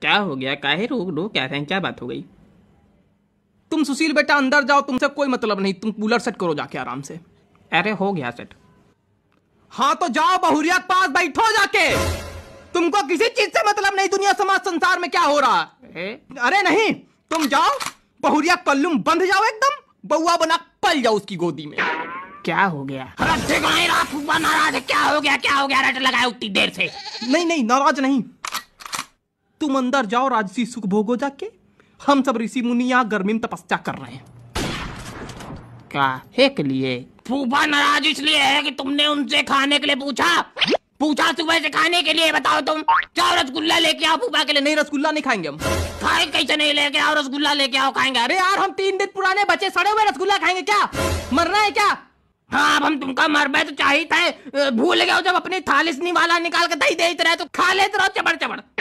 क्या हो गया काहे रोक लो क्या था क्या बात हो गई तुम सुशील बेटा अंदर जाओ तुमसे कोई मतलब नहीं तुम कूलर सेट करो जाके आराम से अरे हो गया सेट हाँ तो जाओ बहुरिया के पास बैठो जाके तुमको किसी चीज से मतलब नहीं दुनिया समाज संसार में क्या हो रहा है अरे नहीं तुम जाओ बहुरिया कल्लुम बंध जाओ एकदम बउआ बना पल जाओ उसकी गोदी में क्या हो गया नाराज क्या हो गया क्या हो गया रट लगाया उतनी देर से नहीं नहीं नाराज नहीं तुम अंदर जाओ राजसी सुख भोगो जाके हम सब ऋषि मुनिया गर्मी में तपस्या कर रहे हैं क्या है के लिए फूफा नाराज इसलिए है कि तुमने उनसे खाने के लिए पूछा पूछा सुबह से खाने के लिए बताओ तुम जाओ रसगुल्ला लेके आओ फूफा के लिए नहीं रसगुल्ला नहीं खाएंगे हम खाए कैसे नहीं लेके आओ रसगुल्ला लेके आओ खाएंगे अरे यार हम तीन दिन पुराने बच्चे सड़े हुए रसगुल्ला खाएंगे क्या मरना है क्या हाँ अब हम तुमका मर बे तो चाहिए भूल गया जब अपनी थालिस वाला निकाल के दही दे रहे तो खा लेते रहो चबड़ चबड़